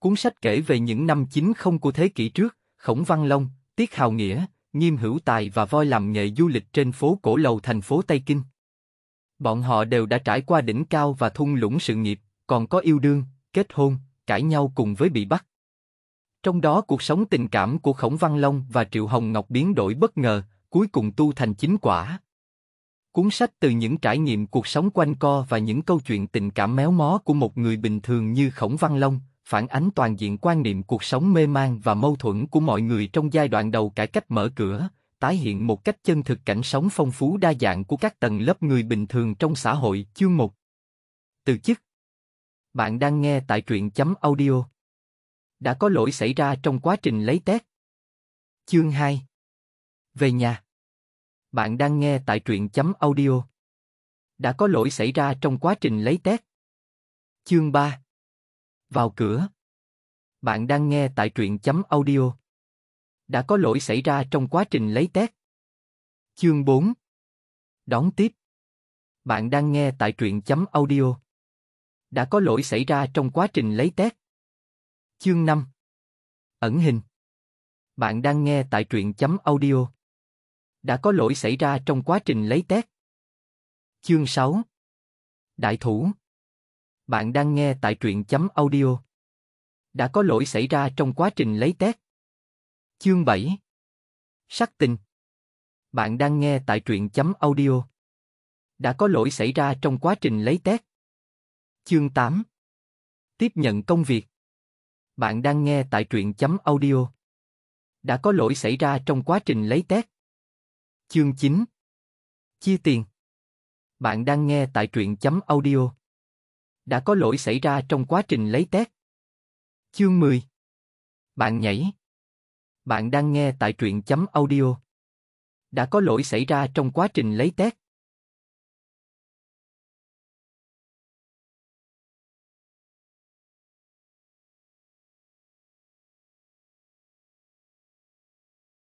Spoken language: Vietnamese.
Cuốn sách kể về những năm 90 của thế kỷ trước, Khổng Văn Long, Tiết Hào Nghĩa, Nghiêm Hữu Tài và Voi làm nghề du lịch trên phố Cổ Lầu thành phố Tây Kinh. Bọn họ đều đã trải qua đỉnh cao và thung lũng sự nghiệp, còn có yêu đương, kết hôn, cãi nhau cùng với bị bắt. Trong đó cuộc sống tình cảm của Khổng Văn Long và Triệu Hồng Ngọc biến đổi bất ngờ, cuối cùng tu thành chính quả. Cuốn sách từ những trải nghiệm cuộc sống quanh co và những câu chuyện tình cảm méo mó của một người bình thường như Khổng Văn Long, phản ánh toàn diện quan niệm cuộc sống mê man và mâu thuẫn của mọi người trong giai đoạn đầu cải cách mở cửa, tái hiện một cách chân thực cảnh sống phong phú đa dạng của các tầng lớp người bình thường trong xã hội. Chương 1 Từ chức Bạn đang nghe tại truyện chấm audio. Đã có lỗi xảy ra trong quá trình lấy test. Chương 2 Về nhà Bạn đang nghe tại truyện chấm audio. Đã có lỗi xảy ra trong quá trình lấy test. Chương 3 vào cửa. Bạn đang nghe tại truyện chấm audio. Đã có lỗi xảy ra trong quá trình lấy test. Chương 4 Đón tiếp Bạn đang nghe tại truyện chấm audio. Đã có lỗi xảy ra trong quá trình lấy test. Chương 5 Ẩn hình Bạn đang nghe tại truyện chấm audio. Đã có lỗi xảy ra trong quá trình lấy test. Chương 6 Đại thủ bạn đang nghe tại truyện chấm audio. Đã có lỗi xảy ra trong quá trình lấy test. Chương 7 Sắc tình Bạn đang nghe tại truyện chấm audio. Đã có lỗi xảy ra trong quá trình lấy test. Chương 8 Tiếp nhận công việc Bạn đang nghe tại truyện chấm audio. Đã có lỗi xảy ra trong quá trình lấy test. Chương 9 Chia tiền Bạn đang nghe tại truyện chấm audio đã có lỗi xảy ra trong quá trình lấy test. Chương 10 Bạn nhảy Bạn đang nghe tại truyện chấm audio. Đã có lỗi xảy ra trong quá trình lấy test.